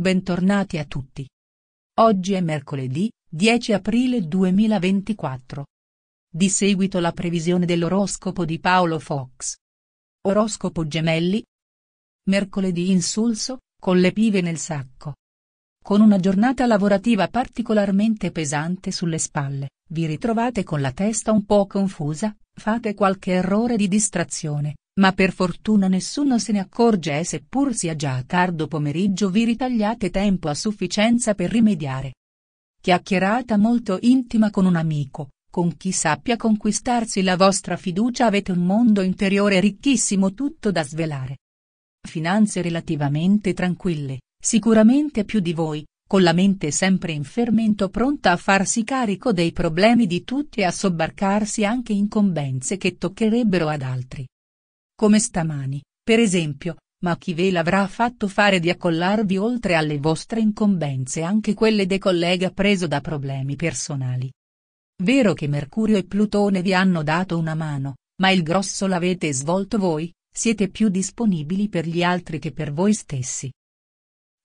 Bentornati a tutti. Oggi è mercoledì, 10 aprile 2024. Di seguito la previsione dell'oroscopo di Paolo Fox. Oroscopo Gemelli. Mercoledì insulso, con le pive nel sacco. Con una giornata lavorativa particolarmente pesante sulle spalle, vi ritrovate con la testa un po' confusa, fate qualche errore di distrazione, ma per fortuna nessuno se ne accorge e seppur sia già tardo pomeriggio vi ritagliate tempo a sufficienza per rimediare. Chiacchierata molto intima con un amico, con chi sappia conquistarsi la vostra fiducia avete un mondo interiore ricchissimo tutto da svelare. Finanze relativamente tranquille, sicuramente più di voi, con la mente sempre in fermento pronta a farsi carico dei problemi di tutti e a sobbarcarsi anche incombenze che toccherebbero ad altri come stamani, per esempio, ma chi ve l'avrà fatto fare di accollarvi oltre alle vostre incombenze anche quelle dei collega preso da problemi personali? Vero che Mercurio e Plutone vi hanno dato una mano, ma il grosso l'avete svolto voi, siete più disponibili per gli altri che per voi stessi.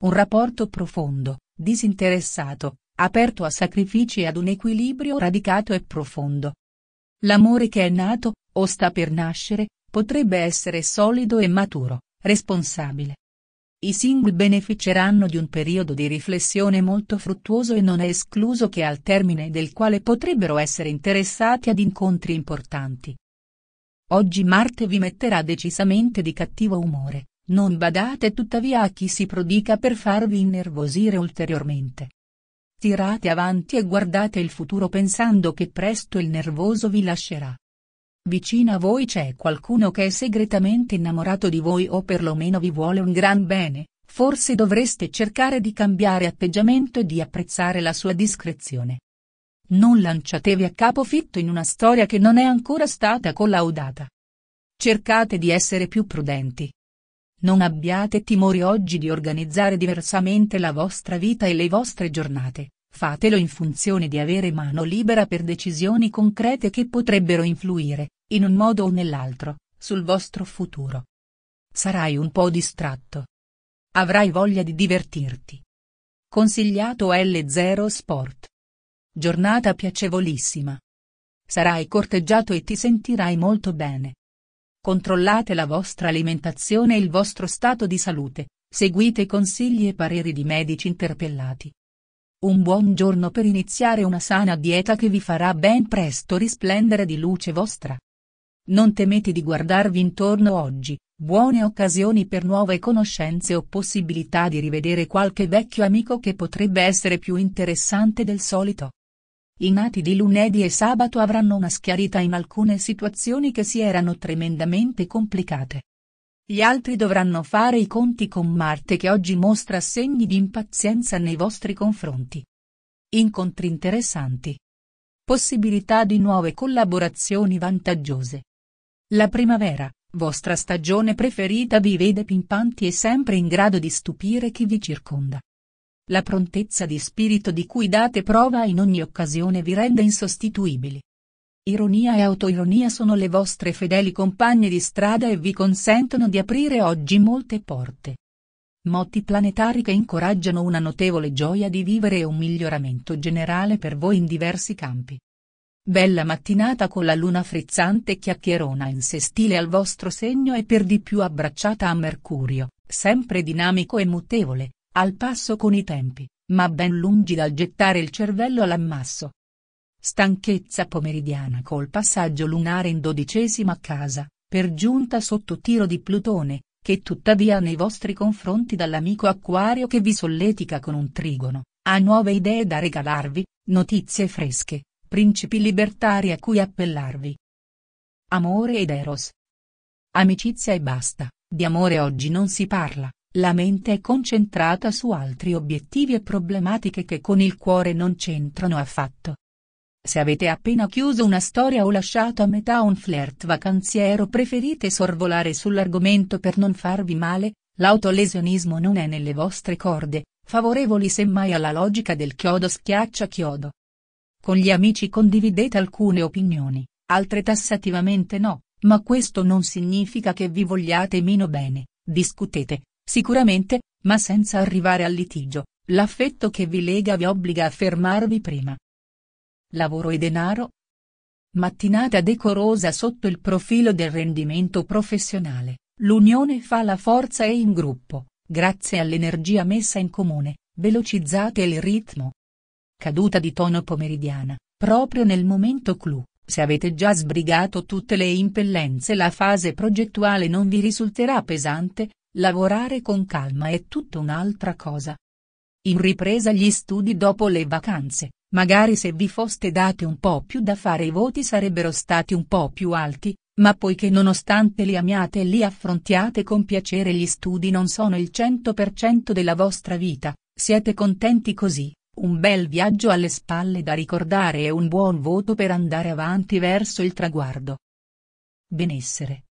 Un rapporto profondo, disinteressato, aperto a sacrifici e ad un equilibrio radicato e profondo. L'amore che è nato, o sta per nascere, potrebbe essere solido e maturo, responsabile. I single beneficeranno di un periodo di riflessione molto fruttuoso e non è escluso che al termine del quale potrebbero essere interessati ad incontri importanti. Oggi Marte vi metterà decisamente di cattivo umore, non badate tuttavia a chi si prodica per farvi innervosire ulteriormente. Tirate avanti e guardate il futuro pensando che presto il nervoso vi lascerà. Vicino a voi c'è qualcuno che è segretamente innamorato di voi o perlomeno vi vuole un gran bene, forse dovreste cercare di cambiare atteggiamento e di apprezzare la sua discrezione. Non lanciatevi a capofitto in una storia che non è ancora stata collaudata. Cercate di essere più prudenti. Non abbiate timori oggi di organizzare diversamente la vostra vita e le vostre giornate, fatelo in funzione di avere mano libera per decisioni concrete che potrebbero influire, in un modo o nell'altro, sul vostro futuro. Sarai un po' distratto. Avrai voglia di divertirti. Consigliato L0 Sport. Giornata piacevolissima. Sarai corteggiato e ti sentirai molto bene. Controllate la vostra alimentazione e il vostro stato di salute, seguite consigli e pareri di medici interpellati, un buon giorno per iniziare una sana dieta che vi farà ben presto risplendere di luce vostra. Non temete di guardarvi intorno oggi, buone occasioni per nuove conoscenze o possibilità di rivedere qualche vecchio amico che potrebbe essere più interessante del solito. I nati di lunedì e sabato avranno una schiarita in alcune situazioni che si erano tremendamente complicate. Gli altri dovranno fare i conti con Marte che oggi mostra segni di impazienza nei vostri confronti. Incontri interessanti. Possibilità di nuove collaborazioni vantaggiose. La primavera, vostra stagione preferita vi vede pimpanti e sempre in grado di stupire chi vi circonda. La prontezza di spirito di cui date prova in ogni occasione vi rende insostituibili. Ironia e autoironia sono le vostre fedeli compagne di strada e vi consentono di aprire oggi molte porte. Motti planetari che incoraggiano una notevole gioia di vivere e un miglioramento generale per voi in diversi campi. Bella mattinata con la luna frizzante e chiacchierona in sé stile al vostro segno e per di più abbracciata a Mercurio, sempre dinamico e mutevole, al passo con i tempi, ma ben lungi dal gettare il cervello all'ammasso. Stanchezza pomeridiana col passaggio lunare in dodicesima casa, per giunta sotto tiro di Plutone, che tuttavia nei vostri confronti dall'amico acquario che vi solletica con un trigono, ha nuove idee da regalarvi, notizie fresche, principi libertari a cui appellarvi. Amore ed Eros. Amicizia e basta, di amore oggi non si parla, la mente è concentrata su altri obiettivi e problematiche che con il cuore non c'entrano affatto. Se avete appena chiuso una storia o lasciato a metà un flirt vacanziero preferite sorvolare sull'argomento per non farvi male, l'autolesionismo non è nelle vostre corde, favorevoli semmai alla logica del chiodo schiaccia chiodo. Con gli amici condividete alcune opinioni, altre tassativamente no, ma questo non significa che vi vogliate meno bene, discutete, sicuramente, ma senza arrivare al litigio, l'affetto che vi lega vi obbliga a fermarvi prima lavoro e denaro? Mattinata decorosa sotto il profilo del rendimento professionale, l'unione fa la forza e in gruppo, grazie all'energia messa in comune, velocizzate il ritmo. Caduta di tono pomeridiana, proprio nel momento clou, se avete già sbrigato tutte le impellenze la fase progettuale non vi risulterà pesante, lavorare con calma è tutta un'altra cosa. In ripresa gli studi dopo le vacanze, Magari se vi foste date un po' più da fare i voti sarebbero stati un po' più alti, ma poiché nonostante li amiate e li affrontiate con piacere gli studi non sono il 100% della vostra vita, siete contenti così, un bel viaggio alle spalle da ricordare e un buon voto per andare avanti verso il traguardo. Benessere.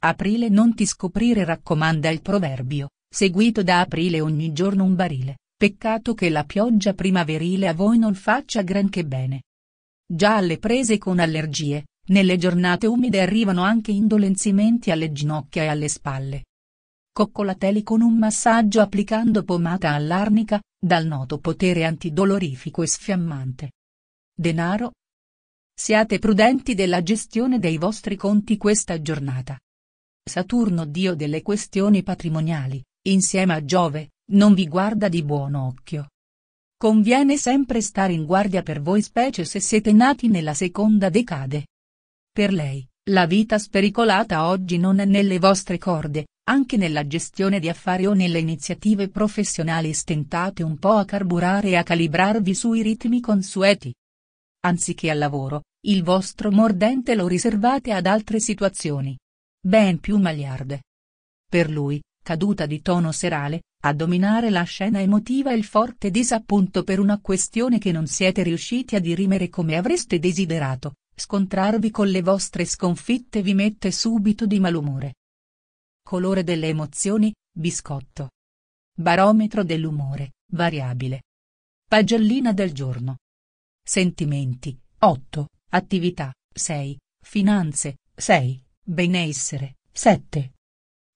Aprile non ti scoprire raccomanda il proverbio, seguito da aprile ogni giorno un barile. Peccato che la pioggia primaverile a voi non faccia granché bene. Già alle prese con allergie, nelle giornate umide arrivano anche indolenzimenti alle ginocchia e alle spalle. Coccolateli con un massaggio applicando pomata all'arnica, dal noto potere antidolorifico e sfiammante. Denaro. Siate prudenti della gestione dei vostri conti questa giornata. Saturno dio delle questioni patrimoniali, insieme a Giove, non vi guarda di buon occhio. Conviene sempre stare in guardia per voi specie se siete nati nella seconda decade. Per lei, la vita spericolata oggi non è nelle vostre corde, anche nella gestione di affari o nelle iniziative professionali stentate un po' a carburare e a calibrarvi sui ritmi consueti. Anziché al lavoro, il vostro mordente lo riservate ad altre situazioni. Ben più magliarde. Per lui, caduta di tono serale, a dominare la scena emotiva e il forte disappunto per una questione che non siete riusciti a dirimere come avreste desiderato, scontrarvi con le vostre sconfitte vi mette subito di malumore. Colore delle emozioni, biscotto. Barometro dell'umore, variabile. Pagellina del giorno. Sentimenti, 8, attività, 6, finanze, 6, benessere, 7,